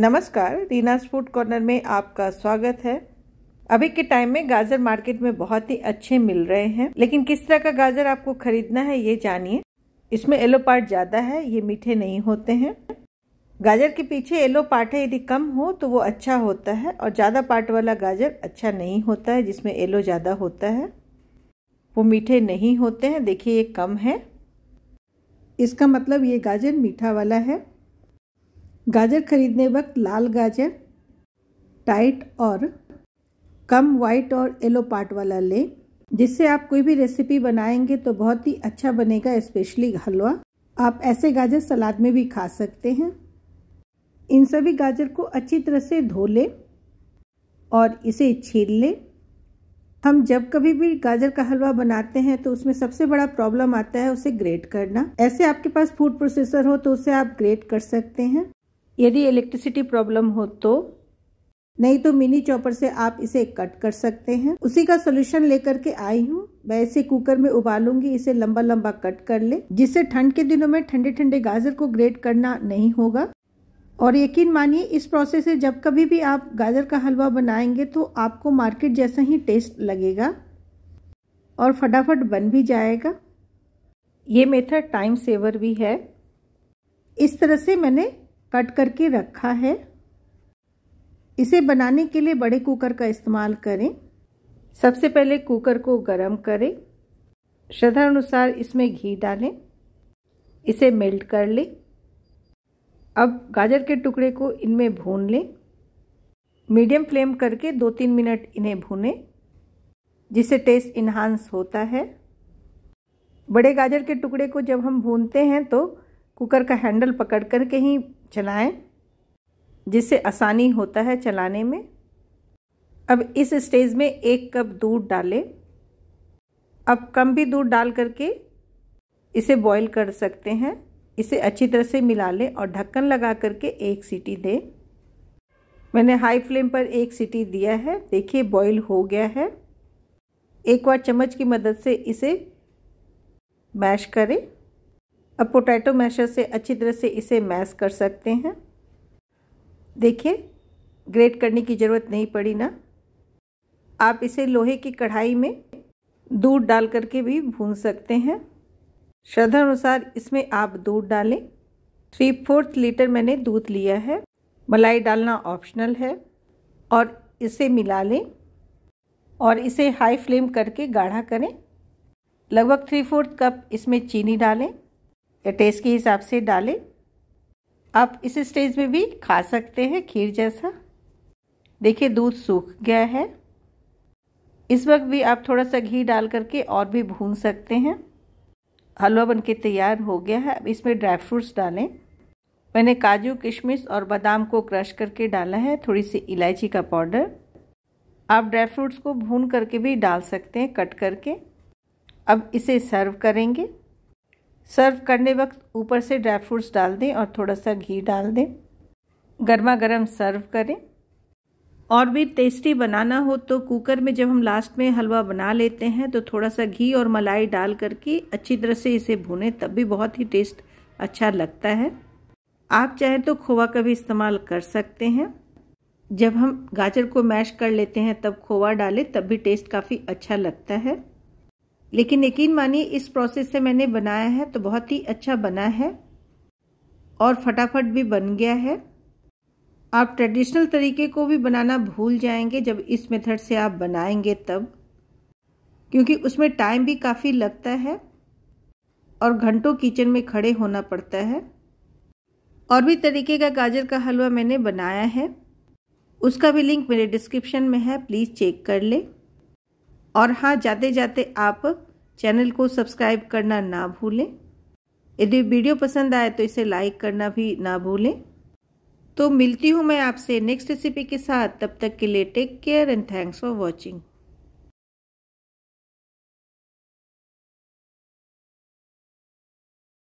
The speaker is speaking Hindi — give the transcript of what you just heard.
नमस्कार रीनास फूड कॉर्नर में आपका स्वागत है अभी के टाइम में गाजर मार्केट में बहुत ही अच्छे मिल रहे हैं लेकिन किस तरह का गाजर आपको खरीदना है ये जानिए इसमें येलो पार्ट ज़्यादा है ये मीठे नहीं होते हैं गाजर के पीछे येलो पार्ट है यदि कम हो तो वो अच्छा होता है और ज़्यादा पार्ट वाला गाजर अच्छा नहीं होता है जिसमें येलो ज़्यादा होता है वो मीठे नहीं होते हैं देखिए ये कम है इसका मतलब ये गाजर मीठा वाला है गाजर खरीदने वक्त लाल गाजर टाइट और कम वाइट और येलो पार्ट वाला लें जिससे आप कोई भी रेसिपी बनाएंगे तो बहुत ही अच्छा बनेगा स्पेशली हलवा आप ऐसे गाजर सलाद में भी खा सकते हैं इन सभी गाजर को अच्छी तरह से धो लें और इसे छील लें हम जब कभी भी गाजर का हलवा बनाते हैं तो उसमें सबसे बड़ा प्रॉब्लम आता है उसे ग्रेट करना ऐसे आपके पास फूड प्रोसेसर हो तो उसे आप ग्रेट कर सकते हैं यदि इलेक्ट्रिसिटी प्रॉब्लम हो तो नहीं तो मिनी चॉपर से आप इसे कट कर सकते हैं उसी का सोल्यूशन लेकर के आई हूँ मैं इसे कुकर में उबालूंगी इसे लंबा लंबा कट कर ले जिससे ठंड के दिनों में ठंडे ठंडे गाजर को ग्रेट करना नहीं होगा और यकीन मानिए इस प्रोसेस से जब कभी भी आप गाजर का हलवा बनाएंगे तो आपको मार्केट जैसा ही टेस्ट लगेगा और फटाफट बन भी जाएगा ये मेथड टाइम सेवर भी है इस तरह से मैंने कट करके रखा है इसे बनाने के लिए बड़े कुकर का इस्तेमाल करें सबसे पहले कुकर को गर्म करें श्रद्धा अनुसार इसमें घी डालें इसे मेल्ट कर लें अब गाजर के टुकड़े को इनमें भून लें मीडियम फ्लेम करके दो तीन मिनट इन्हें भूनें जिससे टेस्ट इन्हांस होता है बड़े गाजर के टुकड़े को जब हम भूनते हैं तो कुकर का हैंडल पकड़ कर ही चलाएं जिससे आसानी होता है चलाने में अब इस स्टेज में एक कप दूध डालें अब कम भी दूध डाल करके इसे बॉईल कर सकते हैं इसे अच्छी तरह से मिला लें और ढक्कन लगा करके एक सीटी दें मैंने हाई फ्लेम पर एक सीटी दिया है देखिए बॉईल हो गया है एक बार चम्मच की मदद से इसे मैश करें अब पोटैटो मैशर से अच्छी तरह से इसे मैश कर सकते हैं देखिए ग्रेट करने की ज़रूरत नहीं पड़ी ना आप इसे लोहे की कढ़ाई में दूध डाल करके भी भून सकते हैं श्रद्धा अनुसार इसमें आप दूध डालें थ्री फोर्थ लीटर मैंने दूध लिया है मलाई डालना ऑप्शनल है और इसे मिला लें और इसे हाई फ्लेम करके गाढ़ा करें लगभग थ्री फोर्थ कप इसमें चीनी डालें या टेस्ट के हिसाब से डालें आप इस स्टेज में भी खा सकते हैं खीर जैसा देखिए दूध सूख गया है इस वक्त भी आप थोड़ा सा घी डाल करके और भी भून सकते हैं हलवा बनके तैयार हो गया है अब इसमें ड्राई फ्रूट्स डालें मैंने काजू किशमिश और बादाम को क्रश करके डाला है थोड़ी सी इलायची का पाउडर आप ड्राई फ्रूट्स को भून करके भी डाल सकते हैं कट करके अब इसे सर्व करेंगे सर्व करने वक्त ऊपर से ड्राई फ्रूट्स डाल दें और थोड़ा सा घी डाल दें गर्मा गर्म सर्व करें और भी टेस्टी बनाना हो तो कुकर में जब हम लास्ट में हलवा बना लेते हैं तो थोड़ा सा घी और मलाई डाल करके अच्छी तरह से इसे भुने तब भी बहुत ही टेस्ट अच्छा लगता है आप चाहें तो खोवा का भी इस्तेमाल कर सकते हैं जब हम गाजर को मैश कर लेते हैं तब खोवा डालें तब भी टेस्ट काफ़ी अच्छा लगता है लेकिन यकीन मानिए इस प्रोसेस से मैंने बनाया है तो बहुत ही अच्छा बना है और फटाफट भी बन गया है आप ट्रेडिशनल तरीके को भी बनाना भूल जाएंगे जब इस मेथड से आप बनाएंगे तब क्योंकि उसमें टाइम भी काफ़ी लगता है और घंटों किचन में खड़े होना पड़ता है और भी तरीके का गाजर का हलवा मैंने बनाया है उसका भी लिंक मेरे डिस्क्रिप्शन में है प्लीज़ चेक कर लें और हाँ जाते जाते आप चैनल को सब्सक्राइब करना ना भूलें यदि वीडियो पसंद आए तो इसे लाइक करना भी ना भूलें तो मिलती हूँ मैं आपसे नेक्स्ट रेसिपी के साथ तब तक के लिए take care and thanks for watching